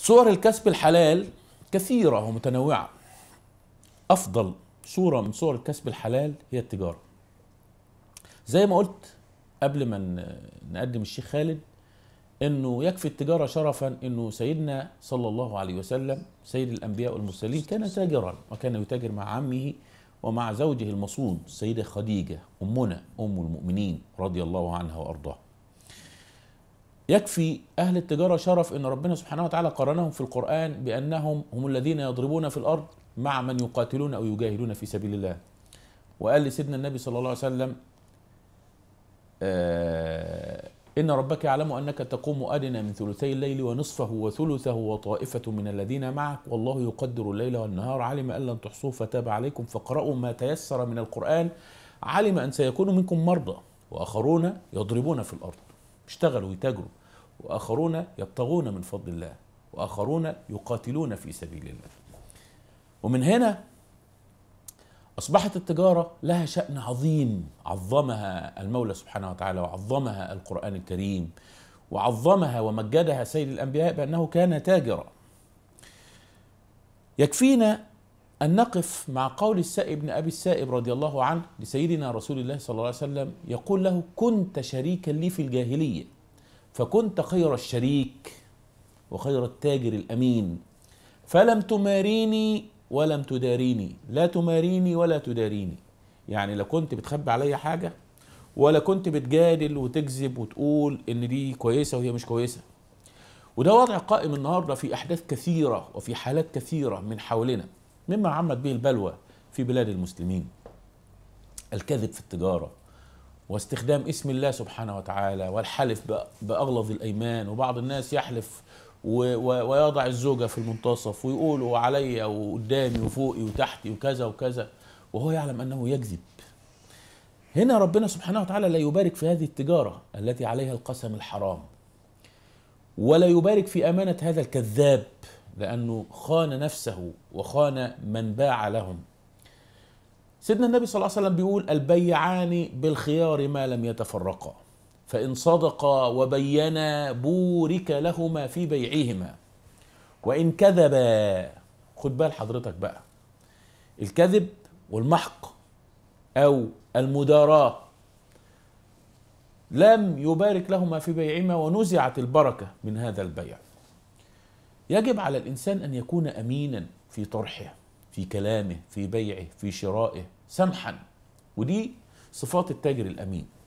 صور الكسب الحلال كثيرة ومتنوعة أفضل صورة من صور الكسب الحلال هي التجارة زي ما قلت قبل ما نقدم الشيخ خالد انه يكفي التجاره شرفا انه سيدنا صلى الله عليه وسلم سيد الانبياء والمرسلين كان تاجرا وكان يتاجر مع عمه ومع زوجه المصون السيده خديجه امنا ام المؤمنين رضي الله عنها وارضاها يكفي أهل التجارة شرف أن ربنا سبحانه وتعالى قرنهم في القرآن بأنهم هم الذين يضربون في الأرض مع من يقاتلون أو يجاهدون في سبيل الله وقال لسيدنا النبي صلى الله عليه وسلم آه إن ربك يعلم أنك تقوم أدنى من ثلثي الليل ونصفه وثلثه وطائفة من الذين معك والله يقدر الليل والنهار علم أن لن تحصوه فتاب عليكم فاقرأوا ما تيسر من القرآن علم أن سيكون منكم مرضى وآخرون يضربون في الأرض اشتغلوا ويتاجروا وآخرون يبتغون من فضل الله وآخرون يقاتلون في سبيل الله ومن هنا أصبحت التجارة لها شأن عظيم عظمها المولى سبحانه وتعالى وعظمها القرآن الكريم وعظمها ومجدها سيد الأنبياء بأنه كان تاجرا يكفينا أن نقف مع قول السائب بن أبي السائب رضي الله عنه لسيدنا رسول الله صلى الله عليه وسلم يقول له كنت شريكا لي في الجاهلية فكنت خير الشريك وخير التاجر الامين فلم تماريني ولم تداريني لا تماريني ولا تداريني يعني لا كنت بتخبي عليا حاجه ولا كنت بتجادل وتكذب وتقول ان دي كويسه وهي مش كويسه وده وضع قائم النهارده في احداث كثيره وفي حالات كثيره من حولنا مما عمت به البلوى في بلاد المسلمين الكذب في التجاره واستخدام اسم الله سبحانه وتعالى والحلف باغلظ الايمان وبعض الناس يحلف ويضع الزوجه في المنتصف ويقول وعليا وقدامي وفوقي وتحتي وكذا وكذا وهو يعلم انه يكذب هنا ربنا سبحانه وتعالى لا يبارك في هذه التجاره التي عليها القسم الحرام ولا يبارك في امانه هذا الكذاب لانه خان نفسه وخان من باع لهم سيدنا النبي صلى الله عليه وسلم بيقول البيعان بالخيار ما لم يتفرقا فإن صدقا وبينا بورك لهما في بيعهما وإن كذبا خد بال حضرتك بقى الكذب والمحق أو المداراة لم يبارك لهما في بيعهما ونزعت البركة من هذا البيع يجب على الإنسان أن يكون أمينا في طرحه في كلامه في بيعه في شرائه سمحا ودي صفات التاجر الامين